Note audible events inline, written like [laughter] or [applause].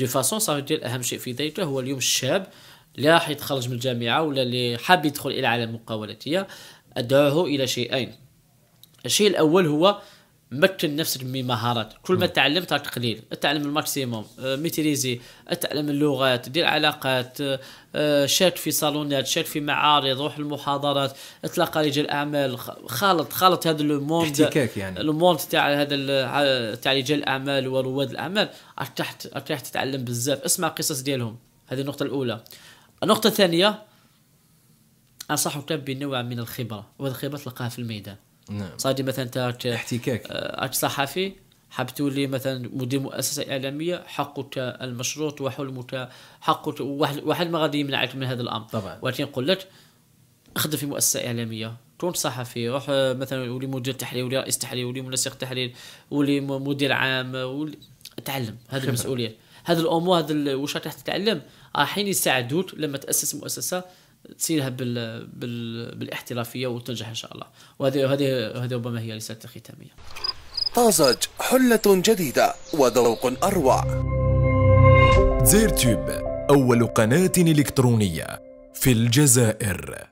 دو فاسون صافي دير اهم شيء في ذلك هو اليوم الشاب اللي راح يتخرج من الجامعه ولا اللي حاب يدخل الى عالم المقاولاتيه ادعوه الى شيئين الشيء الاول هو مكن نفسك من مهارات كل ما تعلمت راك قليل تعلم الماكسيموم آه، ميتريزي تعلم اللغات دير علاقات آه، آه، شارك في صالونات شارك في معارض روح المحاضرات تلقى رجال اعمال خالط خالط هذا الموند احتكاك يعني الموند تاع هذا تاع رجال الاعمال ورواد الاعمال راك ارتحت تتعلم بزاف اسمع قصص ديالهم هذه النقطه الاولى النقطه الثانيه انصحك بنوع من الخبره وهذه الخبره تلقاها في الميدان نعم صادي مثلا انت آه، احتكاك اك آه، صحفي حاب تولي مثلا مدير مؤسسه اعلاميه حقك المشروط وحلمك حقك واحد, واحد ما غادي يمنعك من هذا الامر طبعا ولكن نقول لك اخدم في مؤسسه اعلاميه كون صحفي روح آه، مثلا ولي مدير تحرير ولي رئيس تحرير ولي منسق تحرير ولي مدير عام ولي تعلم هذه [laughs] المسؤوليه هذه الامور هذه واش راح تتعلم راحين يساعدوك لما تاسس مؤسسه تسيرها بال... بال... بالاحترافيه وتنجح ان شاء الله وهذه هذه هذه ربما هي رسالتي الختاميه طازج حله جديده وذوق اروع زير تيوب اول قناه الكترونيه في الجزائر